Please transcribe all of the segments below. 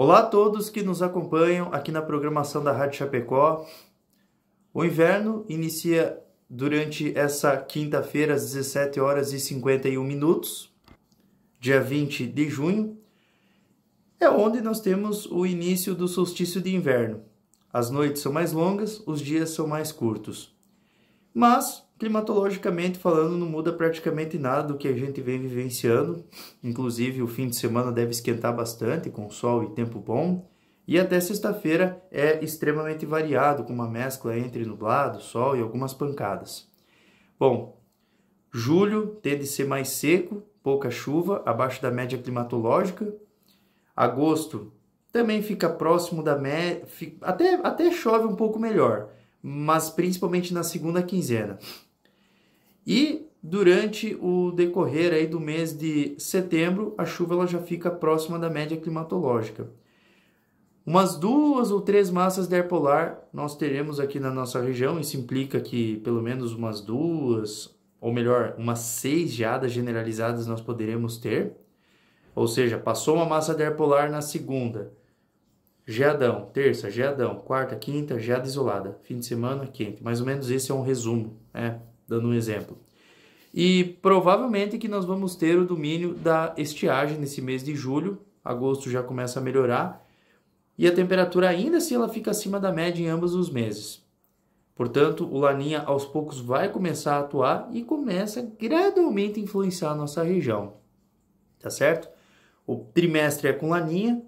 Olá a todos que nos acompanham aqui na programação da Rádio Chapecó. O inverno inicia durante essa quinta-feira às 17 horas e 51 minutos, dia 20 de junho. É onde nós temos o início do solstício de inverno. As noites são mais longas, os dias são mais curtos. Mas Climatologicamente falando, não muda praticamente nada do que a gente vem vivenciando. Inclusive, o fim de semana deve esquentar bastante, com sol e tempo bom. E até sexta-feira é extremamente variado, com uma mescla entre nublado, sol e algumas pancadas. Bom, julho tende a ser mais seco, pouca chuva, abaixo da média climatológica. Agosto também fica próximo da média, até, até chove um pouco melhor, mas principalmente na segunda quinzena. E durante o decorrer aí do mês de setembro, a chuva ela já fica próxima da média climatológica. Umas duas ou três massas de ar polar nós teremos aqui na nossa região, isso implica que pelo menos umas duas, ou melhor, umas seis geadas generalizadas nós poderemos ter. Ou seja, passou uma massa de ar polar na segunda, geadão, terça, geadão, quarta, quinta, geada isolada, fim de semana quente. Mais ou menos esse é um resumo, né? dando um exemplo. E provavelmente que nós vamos ter o domínio da estiagem nesse mês de julho, agosto já começa a melhorar, e a temperatura ainda se assim, ela fica acima da média em ambos os meses. Portanto, o Laninha aos poucos vai começar a atuar e começa gradualmente a influenciar a nossa região. Tá certo? O trimestre é com Laninha,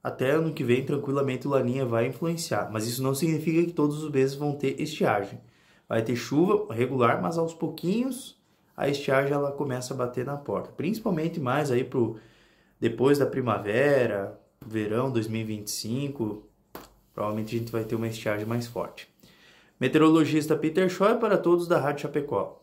até ano que vem tranquilamente o Laninha vai influenciar, mas isso não significa que todos os meses vão ter estiagem. Vai ter chuva regular, mas aos pouquinhos a estiagem ela começa a bater na porta. Principalmente mais aí pro depois da primavera, verão 2025, provavelmente a gente vai ter uma estiagem mais forte. Meteorologista Peter Choi para todos da Rádio Chapecó.